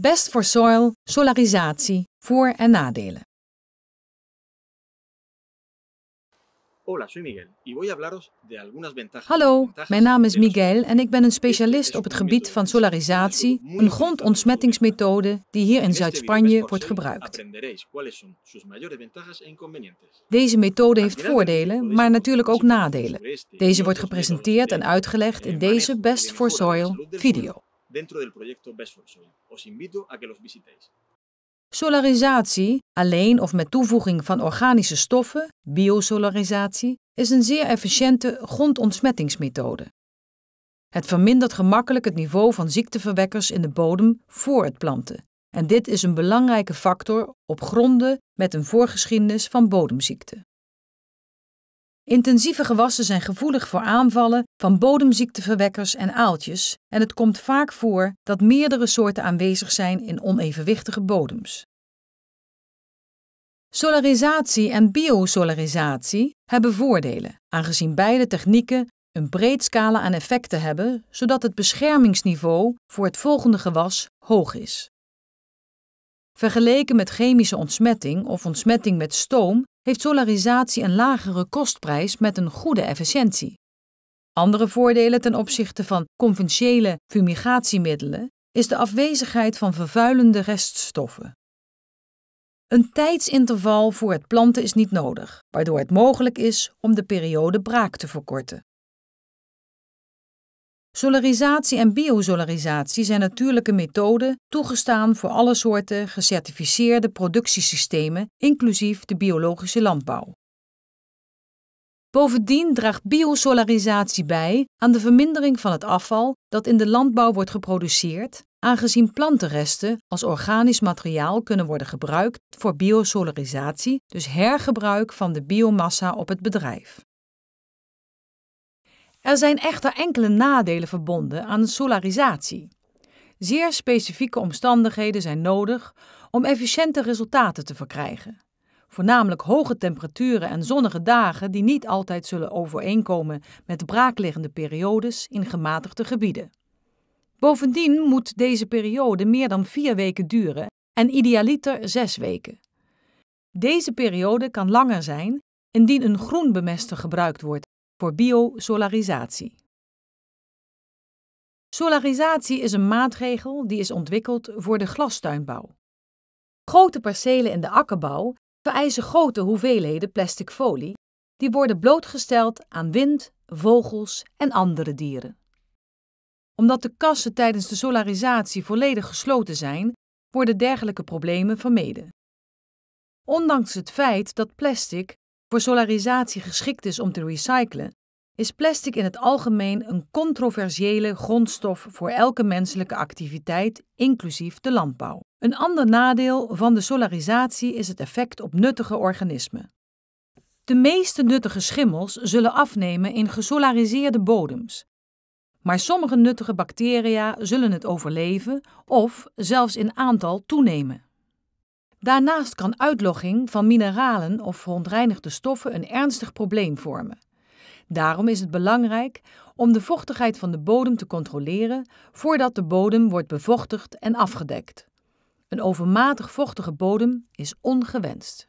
Best for soil, solarisatie, voor- en nadelen. Hallo, mijn naam is Miguel en ik ben een specialist op het gebied van solarisatie, een grondontsmettingsmethode die hier in Zuid-Spanje wordt gebruikt. E deze methode heeft voordelen, maar natuurlijk ook nadelen. Deze wordt gepresenteerd en uitgelegd in deze Best for Soil video dentro del proyecto Best for Soil. Os invito a que los visitéis. Solarisatie, alleen of met toevoeging van organische stoffen, biosolarisatie, is een zeer efficiënte grondontsmettingsmethode. Het vermindert gemakkelijk het niveau van ziekteverwekkers in de bodem voor het planten. En dit is een belangrijke factor op gronden met een voorgeschiedenis van bodemziekte. Intensieve gewassen zijn gevoelig voor aanvallen van bodemziekteverwekkers en aaltjes en het komt vaak voor dat meerdere soorten aanwezig zijn in onevenwichtige bodems. Solarisatie en biosolarisatie hebben voordelen, aangezien beide technieken een breed scala aan effecten hebben, zodat het beschermingsniveau voor het volgende gewas hoog is. Vergeleken met chemische ontsmetting of ontsmetting met stoom heeft solarisatie een lagere kostprijs met een goede efficiëntie. Andere voordelen ten opzichte van conventionele fumigatiemiddelen is de afwezigheid van vervuilende reststoffen. Een tijdsinterval voor het planten is niet nodig, waardoor het mogelijk is om de periode braak te verkorten. Solarisatie en biosolarisatie zijn natuurlijke methoden toegestaan voor alle soorten gecertificeerde productiesystemen, inclusief de biologische landbouw. Bovendien draagt biosolarisatie bij aan de vermindering van het afval dat in de landbouw wordt geproduceerd, aangezien plantenresten als organisch materiaal kunnen worden gebruikt voor biosolarisatie, dus hergebruik van de biomassa op het bedrijf. Er zijn echter enkele nadelen verbonden aan solarisatie. Zeer specifieke omstandigheden zijn nodig om efficiënte resultaten te verkrijgen. Voornamelijk hoge temperaturen en zonnige dagen die niet altijd zullen overeenkomen met braakliggende periodes in gematigde gebieden. Bovendien moet deze periode meer dan vier weken duren en idealiter zes weken. Deze periode kan langer zijn indien een groen bemester gebruikt wordt voor biosolarisatie. Solarisatie is een maatregel die is ontwikkeld voor de glastuinbouw. Grote percelen in de akkerbouw vereisen grote hoeveelheden plastic folie, die worden blootgesteld aan wind, vogels en andere dieren. Omdat de kassen tijdens de solarisatie volledig gesloten zijn, worden dergelijke problemen vermeden. Ondanks het feit dat plastic voor solarisatie geschikt is om te recyclen, is plastic in het algemeen een controversiële grondstof voor elke menselijke activiteit, inclusief de landbouw. Een ander nadeel van de solarisatie is het effect op nuttige organismen. De meeste nuttige schimmels zullen afnemen in gesolariseerde bodems. Maar sommige nuttige bacteriën zullen het overleven of zelfs in aantal toenemen. Daarnaast kan uitlogging van mineralen of verontreinigde stoffen een ernstig probleem vormen. Daarom is het belangrijk om de vochtigheid van de bodem te controleren voordat de bodem wordt bevochtigd en afgedekt. Een overmatig vochtige bodem is ongewenst.